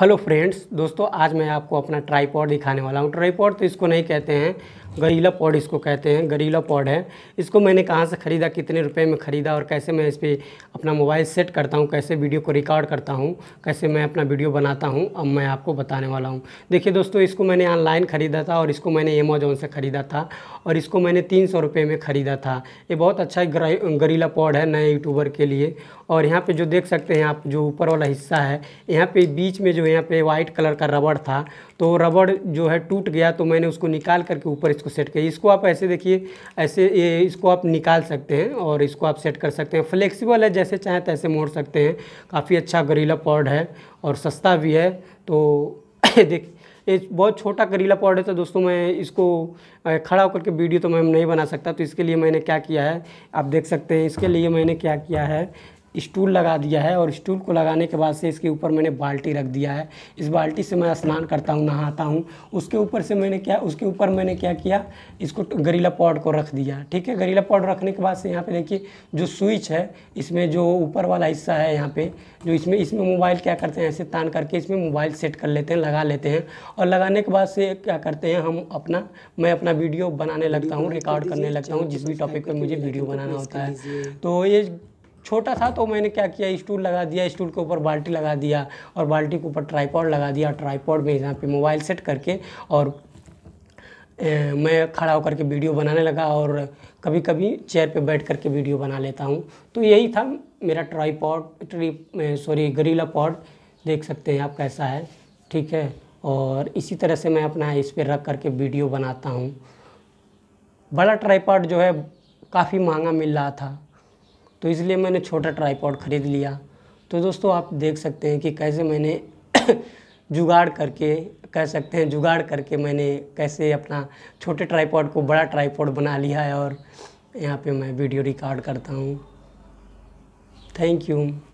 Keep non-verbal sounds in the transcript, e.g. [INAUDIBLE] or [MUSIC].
hello friends दोस्तों आज मैं आपको अपना ट्राईपॉड दिखाने वाला हूँ ट्राईपॉड तो इसको नहीं कहते हैं गरीला पॉड इसको कहते हैं गरीला पॉड है इसको मैंने कहाँ से ख़रीदा कितने रुपए में ख़रीदा और कैसे मैं इस पर अपना मोबाइल सेट करता हूँ कैसे वीडियो को रिकॉर्ड करता हूँ कैसे मैं अपना वीडियो बनाता हूँ अब मैं आपको बताने वाला हूँ देखिए दोस्तों इसको मैंने ऑनलाइन ख़रीदा था और इसको मैंने अमेजोन से ख़रीदा था और इसको मैंने तीन सौ रुपये में ख़रीदा था ये बहुत अच्छा गरीला पॉड है नए यूट्यूबर के लिए और यहाँ पर जो देख सकते हैं आप जो ऊपर वाला हिस्सा है यहाँ पर बीच में जो यहाँ पर वाइट कलर का रबड़ था तो रबड़ जो है टूट गया तो मैंने उसको निकाल करके ऊपर इसको सेट किया इसको आप ऐसे देखिए ऐसे ये इसको आप निकाल सकते हैं और इसको आप सेट कर सकते हैं फ्लेक्सिबल है जैसे चाहें तैसे मोड़ सकते हैं काफ़ी अच्छा गरीला पॉड है और सस्ता भी है तो [COUGHS] देख ये बहुत छोटा करीला पॉड है तो दोस्तों मैं इसको खड़ा होकर के वीडियो तो मैं नहीं बना सकता तो इसके लिए मैंने क्या किया है आप देख सकते हैं इसके लिए मैंने क्या किया है स्टूल लगा दिया है और स्टूल को लगाने के बाद से इसके ऊपर मैंने बाल्टी रख दिया है इस बाल्टी से मैं स्नान करता हूँ नहाता हूँ उसके ऊपर से मैंने क्या उसके ऊपर मैंने क्या किया इसको गरीला पॉड को रख दिया ठीक है गरीला पॉड रखने के बाद से यहाँ पे देखिए जो स्विच है इसमें जो ऊपर वाला हिस्सा है यहाँ पर जो इसमें इसमें मोबाइल क्या करते हैं ऐसे तान करके इसमें मोबाइल सेट कर लेते हैं लगा लेते हैं और लगाने के बाद से क्या करते हैं हम अपना मैं अपना वीडियो बनाने लगता हूँ रिकॉर्ड करने लगता हूँ जिस भी टॉपिक पर मुझे वीडियो बनाना होता है तो ये छोटा था तो मैंने क्या किया स्टूल लगा दिया स्टूल के ऊपर बाल्टी लगा दिया और बाल्टी के ऊपर ट्राईपॉड लगा दिया ट्राईपॉड में यहाँ पे मोबाइल सेट करके और ए, मैं खड़ा होकर के वीडियो बनाने लगा और कभी कभी चेयर पे बैठ कर के वीडियो बना लेता हूँ तो यही था मेरा tripod tree sorry gorilla pod देख सकते हैं आप कैसा है ठीक है और इसी तरह से मैं अपना इस पर रख करके वीडियो बनाता हूँ बड़ा ट्राईपॉड जो है काफ़ी महंगा मिल रहा था तो इसलिए मैंने छोटा ट्राईपॉड ख़रीद लिया तो दोस्तों आप देख सकते हैं कि कैसे मैंने [COUGHS] जुगाड़ करके कह सकते हैं जुगाड़ करके मैंने कैसे अपना छोटे ट्राईपॉड को बड़ा ट्राईपॉड बना लिया है और यहाँ पे मैं वीडियो रिकॉर्ड करता हूँ थैंक यू